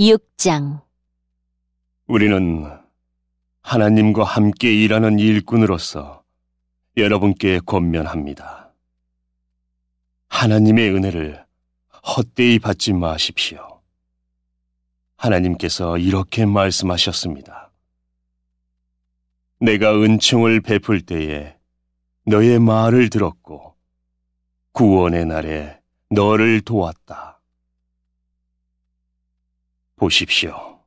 6장 우리는 하나님과 함께 일하는 일꾼으로서 여러분께 권면합니다. 하나님의 은혜를 헛되이 받지 마십시오. 하나님께서 이렇게 말씀하셨습니다. 내가 은총을 베풀 때에 너의 말을 들었고 구원의 날에 너를 도왔다. 보십시오.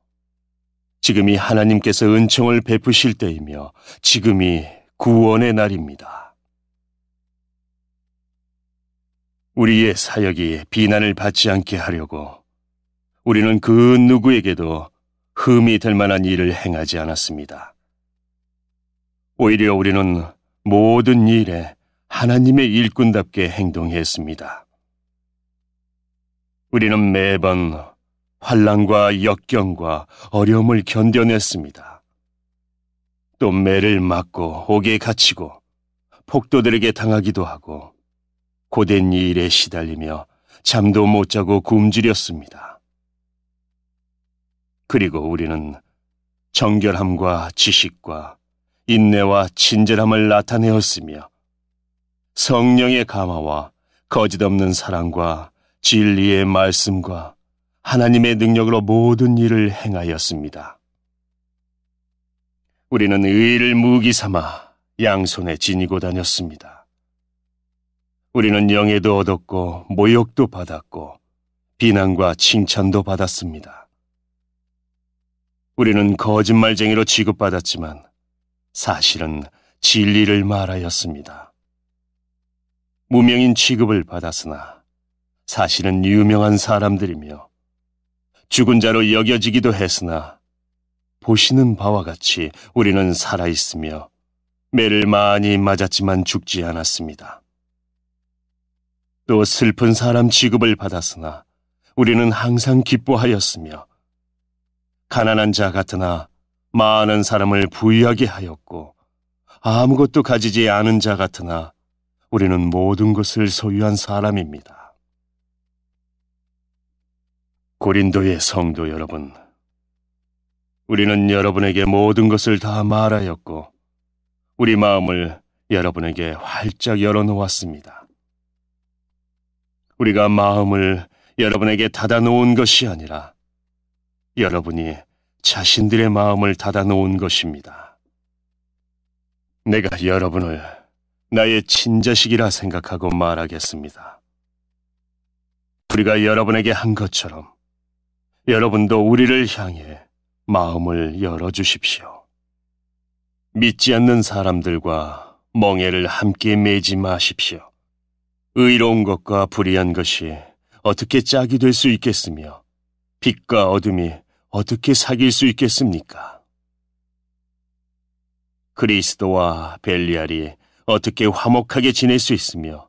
지금이 하나님께서 은총을 베푸실 때이며 지금이 구원의 날입니다. 우리의 사역이 비난을 받지 않게 하려고 우리는 그 누구에게도 흠이 될 만한 일을 행하지 않았습니다. 오히려 우리는 모든 일에 하나님의 일꾼답게 행동했습니다. 우리는 매번 환란과 역경과 어려움을 견뎌냈습니다. 또 매를 맞고 옥에 갇히고 폭도들에게 당하기도 하고 고된 일에 시달리며 잠도 못 자고 굶주렸습니다. 그리고 우리는 정결함과 지식과 인내와 친절함을 나타내었으며 성령의 감화와 거짓없는 사랑과 진리의 말씀과 하나님의 능력으로 모든 일을 행하였습니다. 우리는 의를 무기 삼아 양손에 지니고 다녔습니다. 우리는 영예도 얻었고 모욕도 받았고 비난과 칭찬도 받았습니다. 우리는 거짓말쟁이로 취급받았지만 사실은 진리를 말하였습니다. 무명인 취급을 받았으나 사실은 유명한 사람들이며 죽은 자로 여겨지기도 했으나 보시는 바와 같이 우리는 살아있으며 매를 많이 맞았지만 죽지 않았습니다. 또 슬픈 사람 취급을 받았으나 우리는 항상 기뻐하였으며 가난한 자 같으나 많은 사람을 부유하게 하였고 아무것도 가지지 않은 자 같으나 우리는 모든 것을 소유한 사람입니다. 고린도의 성도 여러분, 우리는 여러분에게 모든 것을 다 말하였고, 우리 마음을 여러분에게 활짝 열어놓았습니다. 우리가 마음을 여러분에게 닫아놓은 것이 아니라, 여러분이 자신들의 마음을 닫아놓은 것입니다. 내가 여러분을 나의 친자식이라 생각하고 말하겠습니다. 우리가 여러분에게 한 것처럼 여러분도 우리를 향해 마음을 열어주십시오. 믿지 않는 사람들과 멍해를 함께 매지 마십시오. 의로운 것과 불의한 것이 어떻게 짝이 될 수 있겠으며 빛과 어둠이 어떻게 사귈 수 있겠습니까? 그리스도와 벨리알이 어떻게 화목하게 지낼 수 있으며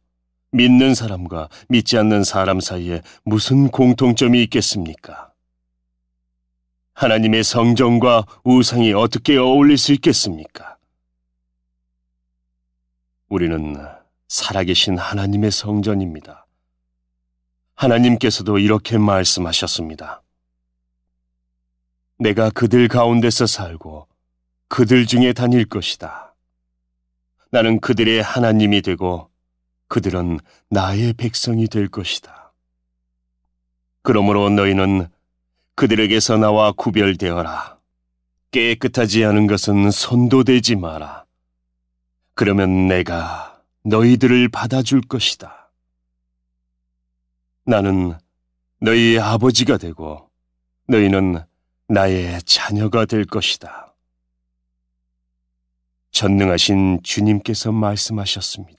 믿는 사람과 믿지 않는 사람 사이에 무슨 공통점이 있겠습니까? 하나님의 성전과 우상이 어떻게 어울릴 수 있겠습니까? 우리는 살아계신 하나님의 성전입니다. 하나님께서도 이렇게 말씀하셨습니다. 내가 그들 가운데서 살고 그들 중에 다닐 것이다. 나는 그들의 하나님이 되고 그들은 나의 백성이 될 것이다. 그러므로 너희는 그들에게서 나와 구별되어라. 깨끗하지 않은 것은 손도되지 마라. 그러면 내가 너희들을 받아줄 것이다. 나는 너희 아버지가 되고 너희는 나의 자녀가 될 것이다. 전능하신 주님께서 말씀하셨습니다.